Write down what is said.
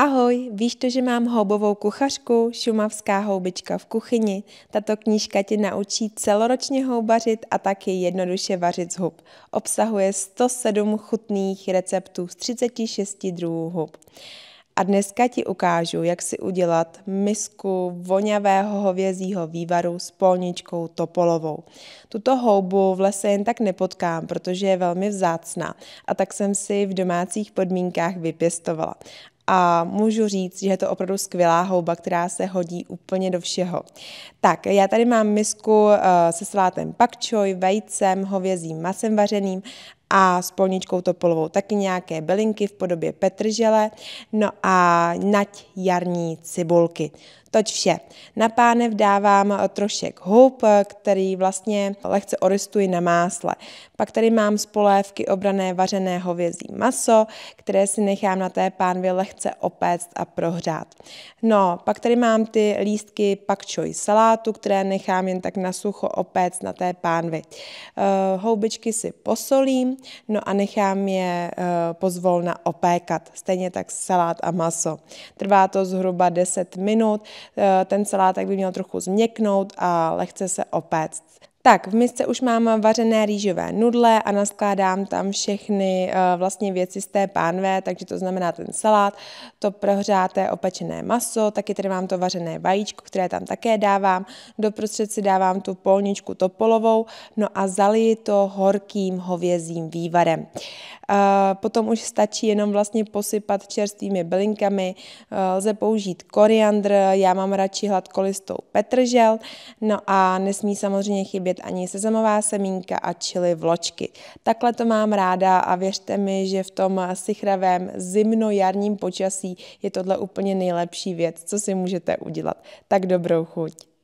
Ahoj, víš to, že mám houbovou kuchařku, šumavská houbička v kuchyni. Tato knížka tě naučí celoročně houbařit a taky jednoduše vařit z hub. Obsahuje 107 chutných receptů z 36 druhů hub. A dneska ti ukážu, jak si udělat misku voňavého hovězího vývaru s polničkou topolovou. Tuto houbu v lese jen tak nepotkám, protože je velmi vzácná a tak jsem si v domácích podmínkách vypěstovala a můžu říct, že je to opravdu skvělá houba, která se hodí úplně do všeho. Tak, já tady mám misku eh, se salátem pak choy, vejcem, hovězím masem vařeným a s polničkou topolovou taky nějaké bylinky v podobě petržele, no a nať jarní cibulky. Toť vše. Na pánev dávám eh, trošek hub, eh, který vlastně lehce oristuji na másle. Pak tady mám z polévky obrané vařené hovězí maso, které si nechám na té pánvě lehce opéct a prohřát. No, pak tady mám ty lístky pak choi salátu, které nechám jen tak na sucho opéct na té pánvi. Eh, houbičky si posolím, no a nechám je pozvolna opékat. Stejně tak salát a maso. Trvá to zhruba 10 minut, Eh, ten salátek by měl trochu změknout a lehce se opéct. Tak, v misce už mám vařené rýžové nudle a naskládám tam všechny eh, vlastně věci z té pánve, takže to znamená ten salát, to prohřáté opečené maso, taky tady mám to vařené vajíčko, které tam také dávám, doprostřed si dávám tu polničku topolovou, no a zaliji to horkým hovězím vývarem. A eh, potom už stačí jenom vlastně posypat čerstvými bylinkami. Eh, lze použít koriandr, já mám radši hladkolistou petržel, no a nesmí samozřejmě chybět ani sezamová semínka a čili vločky. Takhle to mám ráda a věřte mi, že v tom sichravém zimno-jarním počasí je tohle úplně nejlepší věc, co si můžete udělat. Tak dobrou chuť.